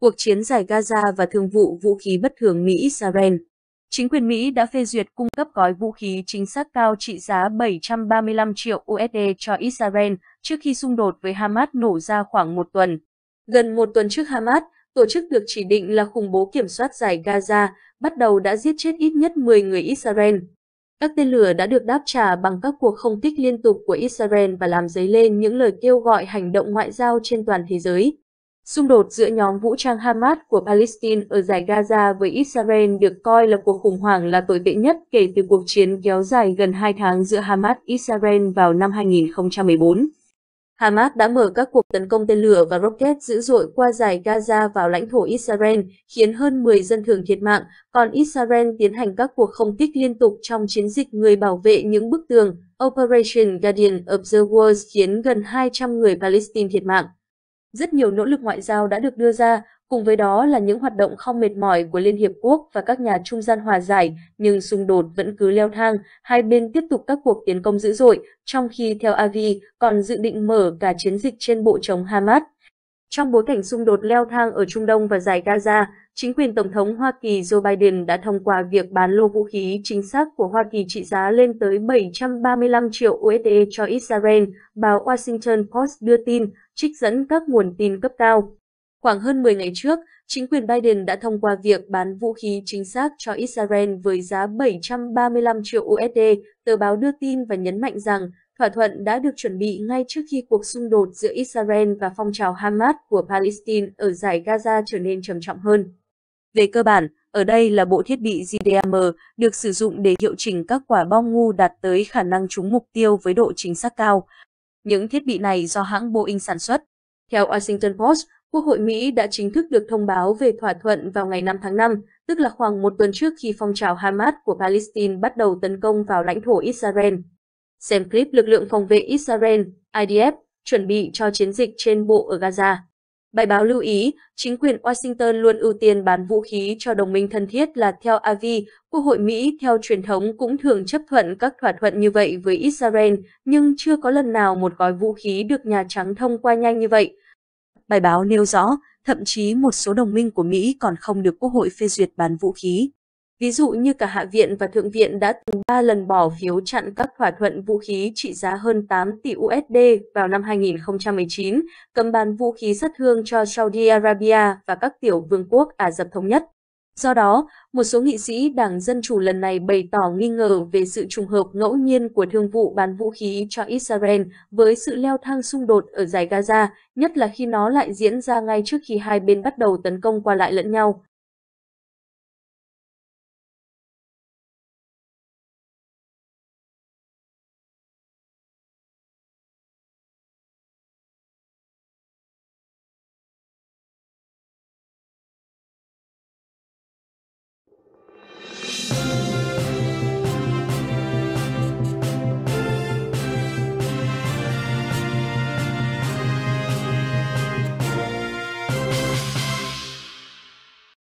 cuộc chiến giải Gaza và thương vụ vũ khí bất thường Mỹ-Israel. Chính quyền Mỹ đã phê duyệt cung cấp gói vũ khí chính xác cao trị giá 735 triệu USD cho Israel trước khi xung đột với Hamas nổ ra khoảng một tuần. Gần một tuần trước Hamas, tổ chức được chỉ định là khủng bố kiểm soát giải Gaza, bắt đầu đã giết chết ít nhất 10 người Israel. Các tên lửa đã được đáp trả bằng các cuộc không kích liên tục của Israel và làm dấy lên những lời kêu gọi hành động ngoại giao trên toàn thế giới. Xung đột giữa nhóm vũ trang Hamas của Palestine ở giải Gaza với Israel được coi là cuộc khủng hoảng là tồi tệ nhất kể từ cuộc chiến kéo dài gần 2 tháng giữa Hamas-Israel vào năm 2014. Hamas đã mở các cuộc tấn công tên lửa và rocket dữ dội qua giải Gaza vào lãnh thổ Israel, khiến hơn 10 dân thường thiệt mạng, còn Israel tiến hành các cuộc không kích liên tục trong chiến dịch người bảo vệ những bức tường Operation Guardian of the World khiến gần 200 người Palestine thiệt mạng. Rất nhiều nỗ lực ngoại giao đã được đưa ra, cùng với đó là những hoạt động không mệt mỏi của Liên Hiệp Quốc và các nhà trung gian hòa giải, nhưng xung đột vẫn cứ leo thang, hai bên tiếp tục các cuộc tiến công dữ dội, trong khi theo Avi còn dự định mở cả chiến dịch trên bộ chống Hamas. Trong bối cảnh xung đột leo thang ở Trung Đông và giải Gaza, chính quyền Tổng thống Hoa Kỳ Joe Biden đã thông qua việc bán lô vũ khí chính xác của Hoa Kỳ trị giá lên tới 735 triệu USD cho Israel, báo Washington Post đưa tin, trích dẫn các nguồn tin cấp cao. Khoảng hơn 10 ngày trước, chính quyền Biden đã thông qua việc bán vũ khí chính xác cho Israel với giá 735 triệu USD, tờ báo đưa tin và nhấn mạnh rằng thỏa thuận đã được chuẩn bị ngay trước khi cuộc xung đột giữa Israel và phong trào Hamas của Palestine ở giải Gaza trở nên trầm trọng hơn. Về cơ bản, ở đây là bộ thiết bị GDM được sử dụng để hiệu chỉnh các quả bom ngu đạt tới khả năng trúng mục tiêu với độ chính xác cao. Những thiết bị này do hãng Boeing sản xuất. Theo Washington Post, Quốc hội Mỹ đã chính thức được thông báo về thỏa thuận vào ngày 5 tháng 5, tức là khoảng một tuần trước khi phong trào Hamas của Palestine bắt đầu tấn công vào lãnh thổ Israel. Xem clip lực lượng phòng vệ Israel, IDF, chuẩn bị cho chiến dịch trên bộ ở Gaza. Bài báo lưu ý, chính quyền Washington luôn ưu tiên bán vũ khí cho đồng minh thân thiết là theo Aviv. Quốc hội Mỹ theo truyền thống cũng thường chấp thuận các thỏa thuận như vậy với Israel, nhưng chưa có lần nào một gói vũ khí được Nhà Trắng thông qua nhanh như vậy. Bài báo nêu rõ, thậm chí một số đồng minh của Mỹ còn không được Quốc hội phê duyệt bán vũ khí. Ví dụ như cả Hạ viện và Thượng viện đã từng 3 lần bỏ phiếu chặn các thỏa thuận vũ khí trị giá hơn 8 tỷ USD vào năm 2019, cấm bán vũ khí sát thương cho Saudi Arabia và các tiểu vương quốc Ả Rập Thống Nhất. Do đó, một số nghị sĩ Đảng Dân Chủ lần này bày tỏ nghi ngờ về sự trùng hợp ngẫu nhiên của thương vụ bán vũ khí cho Israel với sự leo thang xung đột ở giải Gaza, nhất là khi nó lại diễn ra ngay trước khi hai bên bắt đầu tấn công qua lại lẫn nhau.